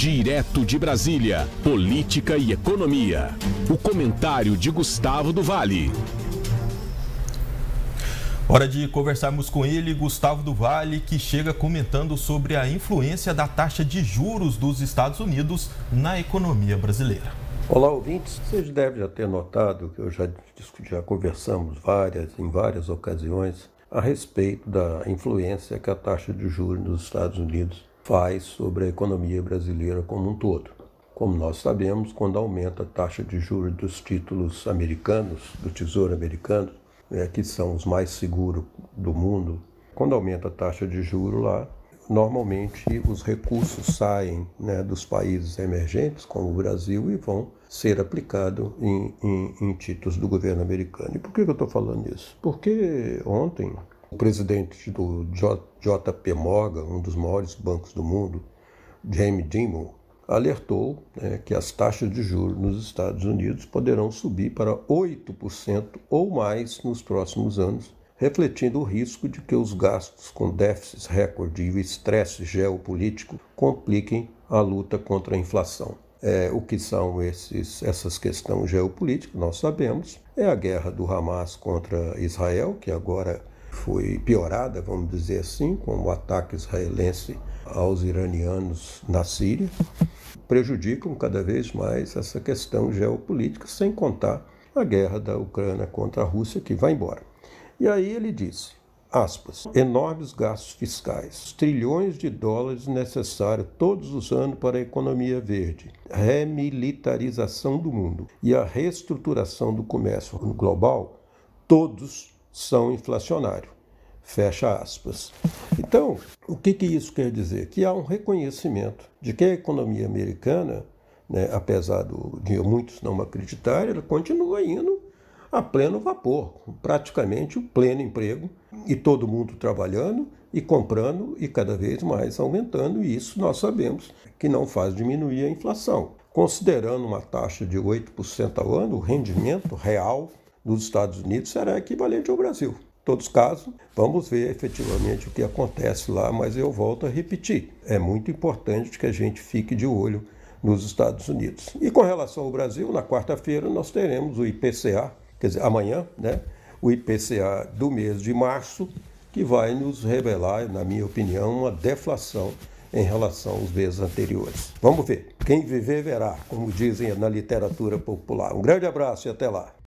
Direto de Brasília, Política e Economia. O comentário de Gustavo do Vale. Hora de conversarmos com ele, Gustavo do Vale, que chega comentando sobre a influência da taxa de juros dos Estados Unidos na economia brasileira. Olá, ouvintes. Vocês devem já ter notado que eu já, já conversamos várias, em várias ocasiões a respeito da influência que a taxa de juros nos Estados Unidos faz sobre a economia brasileira como um todo. Como nós sabemos, quando aumenta a taxa de juros dos títulos americanos, do Tesouro Americano, né, que são os mais seguros do mundo, quando aumenta a taxa de juros lá, normalmente os recursos saem né, dos países emergentes, como o Brasil, e vão ser aplicados em, em, em títulos do governo americano. E por que eu estou falando isso? Porque ontem o presidente do JP Morgan, um dos maiores bancos do mundo, Jamie Dimon, alertou né, que as taxas de juros nos Estados Unidos poderão subir para 8% ou mais nos próximos anos, refletindo o risco de que os gastos com déficits recorde e o estresse geopolítico compliquem a luta contra a inflação. É, o que são esses, essas questões geopolíticas, nós sabemos, é a guerra do Hamas contra Israel, que agora foi piorada, vamos dizer assim, com o ataque israelense aos iranianos na Síria, prejudicam cada vez mais essa questão geopolítica, sem contar a guerra da Ucrânia contra a Rússia, que vai embora. E aí ele disse, aspas, enormes gastos fiscais, trilhões de dólares necessários todos os anos para a economia verde, remilitarização do mundo e a reestruturação do comércio global, todos são inflacionário. Fecha aspas. Então, o que, que isso quer dizer? Que há um reconhecimento de que a economia americana, né, apesar do, de muitos não acreditarem, ela continua indo a pleno vapor, praticamente o pleno emprego, e todo mundo trabalhando e comprando e cada vez mais aumentando, e isso nós sabemos que não faz diminuir a inflação. Considerando uma taxa de 8% ao ano, o rendimento real nos Estados Unidos será equivalente ao Brasil. Em todos os casos, vamos ver efetivamente o que acontece lá, mas eu volto a repetir: é muito importante que a gente fique de olho nos Estados Unidos. E com relação ao Brasil, na quarta-feira nós teremos o IPCA, quer dizer, amanhã, né? O IPCA do mês de março, que vai nos revelar, na minha opinião, uma deflação em relação aos meses anteriores. Vamos ver. Quem viver verá, como dizem na literatura popular. Um grande abraço e até lá.